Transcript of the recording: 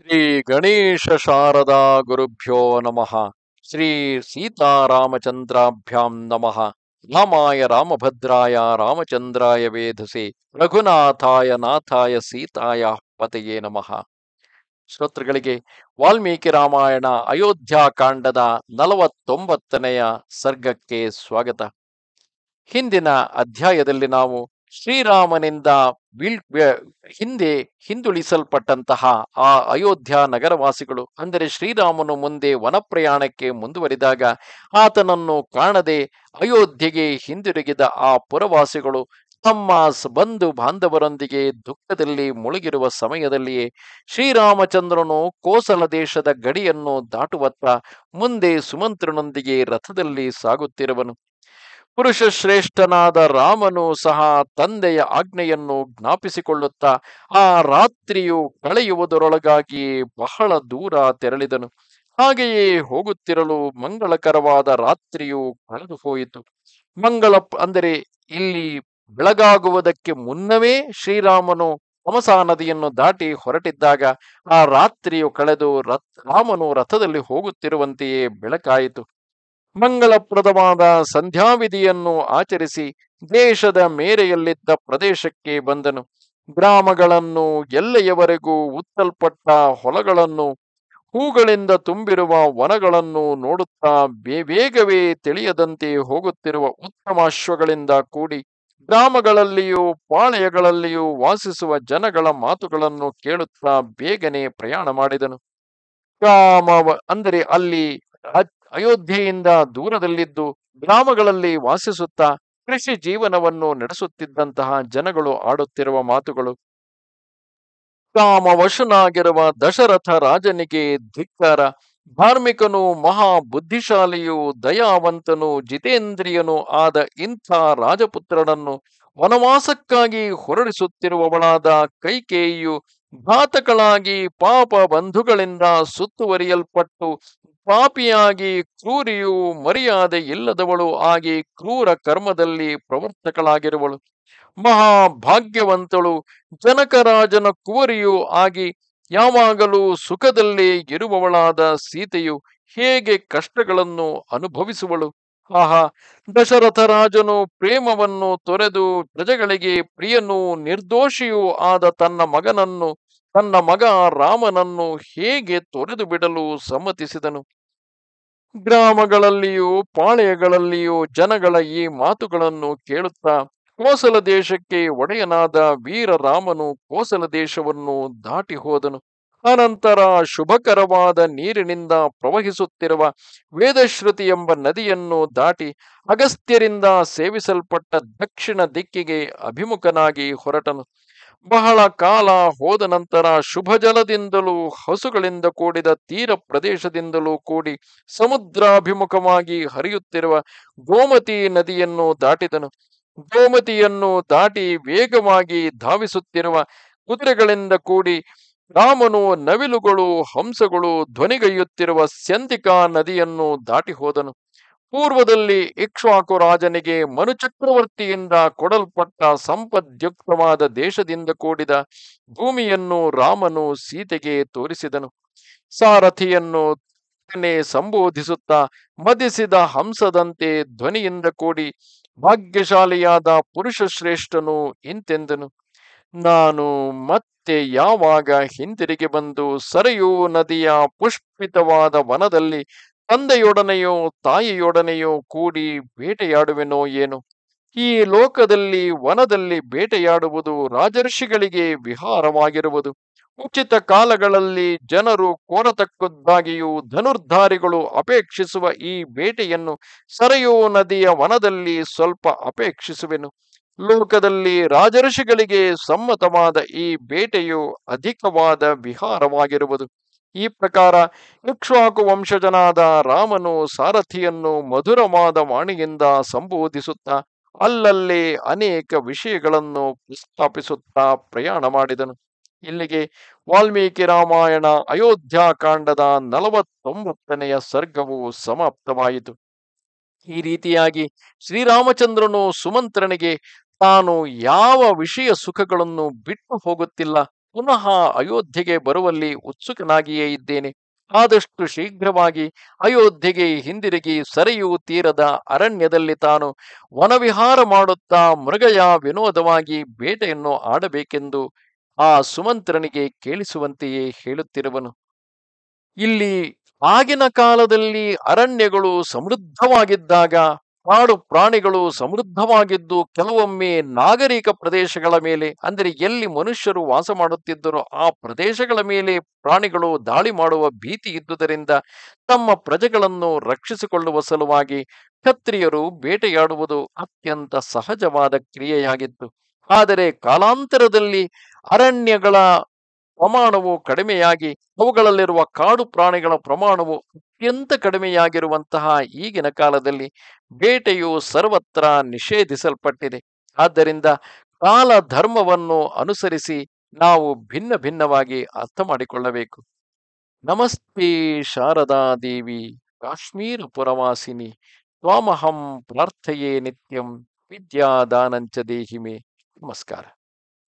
ಶ್ರೀ ಗಣೇಶ ಶಾರದಾ ಗುರುಭ್ಯೋ ನಮಃ ಶ್ರೀ ಸೀತಾರಾಮಚಂದ್ರಾಭ್ಯಾಂ ನಮಃ ರಾಮಾಯ ರಾಮಭದ್ರಾಯ ರಾಮಚಂದ್ರಾಯ ವೇಧಸಿ ರಘುನಾಥಾಯ ನಾಥಾಯ ಸೀತಾಯ ಪತೆಯೇ ನಮಃ ಶ್ರೋತೃಗಳಿಗೆ ವಾಲ್ಮೀಕಿ ರಾಮಾಯಣ ಅಯೋಧ್ಯಾಕಾಂಡದ ನಲವತ್ತೊಂಬತ್ತನೆಯ ಸರ್ಗಕ್ಕೆ ಸ್ವಾಗತ ಹಿಂದಿನ ಅಧ್ಯಾಯದಲ್ಲಿ ನಾವು ಶ್ರೀರಾಮನಿಂದ ಬೀಳ್ ಹಿಂದೆ ಹಿಂದುಳಿಸಲ್ಪಟ್ಟಂತಹ ಆ ಅಯೋಧ್ಯ ನಗರವಾಸಿಗಳು ಅಂದರೆ ಶ್ರೀರಾಮನು ಮುಂದೆ ವನಪ್ರಯಾಣಕ್ಕೆ ಮುಂದುವರಿದಾಗ ಆತನನ್ನು ಕಾಣದೆ ಅಯೋಧ್ಯೆಗೆ ಹಿಂದಿರುಗಿದ ಆ ಪುರವಾಸಿಗಳು ತಮ್ಮ ಬಂಧು ಬಾಂಧವರೊಂದಿಗೆ ದುಃಖದಲ್ಲಿ ಮುಳುಗಿರುವ ಸಮಯದಲ್ಲಿಯೇ ಶ್ರೀರಾಮಚಂದ್ರನು ಕೋಸಲ ದೇಶದ ಗಡಿಯನ್ನು ದಾಟುವತ್ತ ಮುಂದೆ ಸುಮಂತ್ರನೊಂದಿಗೆ ರಥದಲ್ಲಿ ಸಾಗುತ್ತಿರುವನು ಪುರುಷ ಶ್ರೇಷ್ಠನಾದ ರಾಮನು ಸಹ ತಂದೆಯ ಆಜ್ಞೆಯನ್ನು ಜ್ಞಾಪಿಸಿಕೊಳ್ಳುತ್ತಾ ಆ ರಾತ್ರಿಯು ಕಳೆಯುವುದರೊಳಗಾಗಿ ಬಹಳ ದೂರ ತೆರಳಿದನು ಹಾಗೆಯೇ ಹೋಗುತ್ತಿರಲು ಮಂಗಳಕರವಾದ ರಾತ್ರಿಯು ಕಳೆದು ಹೋಯಿತು ಮಂಗಳ ಅಂದರೆ ಇಲ್ಲಿ ಬೆಳಗಾಗುವುದಕ್ಕೆ ಮುನ್ನವೇ ಶ್ರೀರಾಮನು ಹಮಸಾ ನದಿಯನ್ನು ದಾಟಿ ಹೊರಟಿದ್ದಾಗ ಆ ರಾತ್ರಿಯು ಕಳೆದು ರಥ ರಾಮನು ರಥದಲ್ಲಿ ಹೋಗುತ್ತಿರುವಂತೆಯೇ ಬೆಳಕಾಯಿತು ಮಂಗಲಪ್ರದವಾದ ಸಂಧ್ಯಾವಿಧಿಯನ್ನು ಆಚರಿಸಿ ದೇಶದ ಮೇರೆಯಲ್ಲಿದ್ದ ಪ್ರದೇಶಕ್ಕೆ ಬಂದನು ಗ್ರಾಮಗಳನ್ನು ಎಲ್ಲೆಯವರೆಗೂ ಉತ್ತಲ್ಪಟ್ಟ ಹೊಲಗಳನ್ನು ಹೂಗಳಿಂದ ತುಂಬಿರುವ ವನಗಳನ್ನು ನೋಡುತ್ತಾ ಬೇವೇಗವೇ ತಿಳಿಯದಂತೆ ಹೋಗುತ್ತಿರುವ ಉತ್ತಮ ಅಶ್ವಗಳಿಂದ ಕೂಡಿ ಗ್ರಾಮಗಳಲ್ಲಿಯೂ ಪಾಳೆಯಗಳಲ್ಲಿಯೂ ವಾಸಿಸುವ ಜನಗಳ ಮಾತುಗಳನ್ನು ಕೇಳುತ್ತಾ ಬೇಗನೆ ಪ್ರಯಾಣ ಮಾಡಿದನು ಕಾಮ ಅಂದರೆ ಅಲ್ಲಿ ಅಯೋಧ್ಯೆಯಿಂದ ದೂರದಲ್ಲಿದ್ದು ಗ್ರಾಮಗಳಲ್ಲಿ ವಾಸಿಸುತ್ತಾ ಕೃಷಿ ಜೀವನವನ್ನು ನಡೆಸುತ್ತಿದ್ದಂತಹ ಜನಗಳು ಆಡುತ್ತಿರುವ ಮಾತುಗಳು ಕಾಮವಶನಾಗಿರುವ ದಶರಥ ರಾಜನಿಗೆ ಧಿಕ್ಕಾರ ಧಾರ್ಮಿಕನು ಮಹಾ ಬುದ್ಧಿಶಾಲಿಯೂ ದಯಾವಂತನು ಜಿತೇಂದ್ರಿಯನು ಆದ ಇಂಥ ರಾಜಪುತ್ರನನ್ನು ವನವಾಸಕ್ಕಾಗಿ ಹೊರಡಿಸುತ್ತಿರುವವಳಾದ ಕೈಕೇಯಿಯು ಘಾತಕಳಾಗಿ ಪಾಪ ಬಂಧುಗಳಿಂದ ಸುತ್ತುವರಿಯಲ್ಪಟ್ಟು ಪಾಪಿಯಾಗಿ ಕ್ರೂರಿಯು ಮರ್ಯಾದೆ ಇಲ್ಲದವಳು ಆಗಿ ಕ್ರೂರ ಕರ್ಮದಲ್ಲಿ ಪ್ರವರ್ತಕಳಾಗಿರುವಳು ಮಹಾಭಾಗ್ಯವಂತಳು ಜನಕರಾಜನ ಕುವರಿಯೂ ಆಗಿ ಯಾವಾಗಲೂ ಸುಖದಲ್ಲಿ ಇರುವವಳಾದ ಸೀತೆಯು ಹೇಗೆ ಕಷ್ಟಗಳನ್ನು ಅನುಭವಿಸುವಳು ಆಹಾ ದಶರಥರಾಜನು ಪ್ರೇಮವನ್ನು ತೊರೆದು ಪ್ರಜೆಗಳಿಗೆ ಪ್ರಿಯನೂ ನಿರ್ದೋಷಿಯೂ ಆದ ತನ್ನ ಮಗನನ್ನು ತನ್ನ ಮಗ ರಾಮನನ್ನು ಹೇಗೆ ತೊರೆದು ಬಿಡಲು ಸಮ್ಮತಿಸಿದನು ಗ್ರಾಮಗಳಲ್ಲಿಯೂ ಪಾಳೆಯಗಳಲ್ಲಿಯೂ ಜನಗಳ ಈ ಮಾತುಗಳನ್ನು ಕೇಳುತ್ತಾ ಕೋಸಲ ದೇಶಕ್ಕೆ ಒಡೆಯನಾದ ವೀರ ರಾಮನು ಕೋಸಲ ದೇಶವನ್ನು ದಾಟಿ ಹೋದನು ಅನಂತರ ಶುಭಕರವಾದ ನೀರಿನಿಂದ ಪ್ರವಹಿಸುತ್ತಿರುವ ವೇದಶ್ರುತಿ ಎಂಬ ನದಿಯನ್ನು ದಾಟಿ ಅಗಸ್ತ್ಯರಿಂದ ಸೇವಿಸಲ್ಪಟ್ಟ ದಕ್ಷಿಣ ದಿಕ್ಕಿಗೆ ಅಭಿಮುಖನಾಗಿ ಹೊರಟನು ಬಹಳ ಕಾಲ ಹೋದ ನಂತರ ಶುಭಜಲದಿಂದಲೂ ಹಸುಗಳಿಂದ ಕೂಡಿದ ತೀರ ಪ್ರದೇಶದಿಂದಲೂ ಕೂಡಿ ಸಮುದ್ರಾಭಿಮುಖವಾಗಿ ಹರಿಯುತ್ತಿರುವ ಗೋಮತಿ ನದಿಯನ್ನು ದಾಟಿದನು ಗೋಮತಿಯನ್ನು ದಾಟಿ ವೇಗವಾಗಿ ಧಾವಿಸುತ್ತಿರುವ ಕುದುರೆಗಳಿಂದ ಕೂಡಿ ರಾಮನು ನವಿಲುಗಳು ಹಂಸಗಳು ಧ್ವನಿಗೈಯುತ್ತಿರುವ ಸ್ಯಂತಿಕಾ ನದಿಯನ್ನು ದಾಟಿ ಹೋದನು ಪೂರ್ವದಲ್ಲಿ ಇಕ್ಷ್ವಾಕು ರಾಜನಿಗೆ ಮನುಚಕ್ರವರ್ತಿಯಿಂದ ಕೊಡಲ್ಪಟ್ಟ ಸಂಪದ್ಯುಕ್ತವಾದ ದೇಶದಿಂದ ಕೂಡಿದ ಭೂಮಿಯನ್ನು ರಾಮನು ಸೀತೆಗೆ ತೋರಿಸಿದನು ಸಾರಥಿಯನ್ನು ಸಂಬೋಧಿಸುತ್ತಾ ಮದಿಸಿದ ಹಂಸದಂತೆ ಧ್ವನಿಯಿಂದ ಕೂಡಿ ಭಾಗ್ಯಶಾಲಿಯಾದ ಪುರುಷ ಶ್ರೇಷ್ಠನು ಇಂತೆಂದನು ನಾನು ಮತ್ತೆ ಯಾವಾಗ ಹಿಂದಿರುಗಿ ಬಂದು ಸರಯೂ ನದಿಯ ಪುಷ್ಪಿತವಾದ ವನದಲ್ಲಿ ತಂದೆಯೊಡನೆಯೋ ತಾಯಿಯೊಡನೆಯೋ ಕೂಡಿ ಬೇಟೆಯಾಡುವೆನೋ ಏನು ಈ ಲೋಕದಲ್ಲಿ ವನದಲ್ಲಿ ಬೇಟೆಯಾಡುವುದು ರಾಜರ್ಷಿಗಳಿಗೆ ವಿಹಾರವಾಗಿರುವುದು ಉಚಿತ ಕಾಲಗಳಲ್ಲಿ ಜನರು ಕೋರತಕ್ಕದ್ದಾಗಿಯೂ ಧನುರ್ಧಾರಿಗಳು ಅಪೇಕ್ಷಿಸುವ ಈ ಬೇಟೆಯನ್ನು ಸರಯೋ ನದಿಯ ವನದಲ್ಲಿ ಸ್ವಲ್ಪ ಅಪೇಕ್ಷಿಸುವೆನು ಲೋಕದಲ್ಲಿ ರಾಜರ್ಷಿಗಳಿಗೆ ಸಮ್ಮತವಾದ ಈ ಬೇಟೆಯು ಅಧಿಕವಾದ ವಿಹಾರವಾಗಿರುವುದು ಈ ಪ್ರಕಾರ ಇಕ್ಷ್ವಾಕು ವಂಶಜನಾದ ರಾಮನು ಸಾರಥಿಯನ್ನು ಮಧುರವಾದ ವಾಣಿಯಿಂದ ಸಂಬೋಧಿಸುತ್ತಾ ಅಲ್ಲಲ್ಲಿ ಅನೇಕ ವಿಷಯಗಳನ್ನು ಪ್ರಸ್ತಾಪಿಸುತ್ತಾ ಪ್ರಯಾಣ ಮಾಡಿದನು ಇಲ್ಲಿಗೆ ವಾಲ್ಮೀಕಿ ರಾಮಾಯಣ ಅಯೋಧ್ಯಾಕಾಂಡದ ನಲವತ್ತೊಂಬತ್ತನೆಯ ಸರ್ಗವು ಸಮಾಪ್ತವಾಯಿತು ಈ ರೀತಿಯಾಗಿ ಶ್ರೀರಾಮಚಂದ್ರನು ಸುಮಂತ್ರನಿಗೆ ತಾನು ಯಾವ ವಿಷಯ ಸುಖಗಳನ್ನು ಬಿಟ್ಟು ಹೋಗುತ್ತಿಲ್ಲ ಪುನಃ ಅಯೋಧ್ಯೆಗೆ ಬರುವಲ್ಲಿ ಉತ್ಸುಕನಾಗಿಯೇ ಇದ್ದೇನೆ ಆದಷ್ಟು ಶೀಘ್ರವಾಗಿ ಅಯೋಧ್ಯೆಗೆ ಹಿಂದಿರುಗಿ ಸರಿಯು ತೀರದ ಅರಣ್ಯದಲ್ಲಿ ತಾನು ವನವಿಹಾರ ಮಾಡುತ್ತಾ ಮೃಗಯ ವಿನೋದವಾಗಿ ಬೇಟೆಯನ್ನು ಆಡಬೇಕೆಂದು ಆ ಸುಮಂತ್ರನಿಗೆ ಕೇಳಿಸುವಂತೆಯೇ ಹೇಳುತ್ತಿರುವನು ಇಲ್ಲಿ ಆಗಿನ ಕಾಲದಲ್ಲಿ ಅರಣ್ಯಗಳು ಸಮೃದ್ಧವಾಗಿದ್ದಾಗ ಕಾಡು ಪ್ರಾಣಿಗಳು ಸಮೃದ್ಧವಾಗಿದ್ದು ಕೆಲವೊಮ್ಮೆ ನಾಗರಿಕ ಪ್ರದೇಶಗಳ ಮೇಲೆ ಅಂದರೆ ಎಲ್ಲಿ ಮನುಷ್ಯರು ವಾಸ ಮಾಡುತ್ತಿದ್ದರೋ ಆ ಪ್ರದೇಶಗಳ ಮೇಲೆ ಪ್ರಾಣಿಗಳು ದಾಳಿ ಮಾಡುವ ಭೀತಿ ಇದ್ದುದರಿಂದ ತಮ್ಮ ಪ್ರಜೆಗಳನ್ನು ರಕ್ಷಿಸಿಕೊಳ್ಳುವ ಸಲುವಾಗಿ ಕ್ಷತ್ರಿಯರು ಬೇಟೆಯಾಡುವುದು ಅತ್ಯಂತ ಸಹಜವಾದ ಕ್ರಿಯೆಯಾಗಿತ್ತು ಆದರೆ ಕಾಲಾಂತರದಲ್ಲಿ ಅರಣ್ಯಗಳ ಪ್ರಮಾಣವು ಕಡಿಮೆಯಾಗಿ ಅವುಗಳಲ್ಲಿರುವ ಕಾಡು ಪ್ರಾಣಿಗಳ ಪ್ರಮಾಣವು ಅತ್ಯಂತ ಕಡಿಮೆಯಾಗಿರುವಂತಹ ಈಗಿನ ಕಾಲದಲ್ಲಿ ಬೇಟೆಯು ಸರ್ವತ್ರ ನಿಷೇಧಿಸಲ್ಪಟ್ಟಿದೆ ಆದ್ದರಿಂದ ಕಾಲ ಧರ್ಮವನ್ನು ಅನುಸರಿಸಿ ನಾವು ಭಿನ್ನ ಭಿನ್ನವಾಗಿ ಅರ್ಥ ಮಾಡಿಕೊಳ್ಳಬೇಕು ನಮಸ್ತೆ ಶಾರದಾ ದೇವಿ ಕಾಶ್ಮೀರ ಪುರವಾಸಿನಿ ತ್ವಾಮಹಂ ಪ್ರಾರ್ಥೆಯೇ ನಿತ್ಯಂ ವಿದ್ಯಾದಾನಂಚ ದೇಹಿಮೆ ನಮಸ್ಕಾರ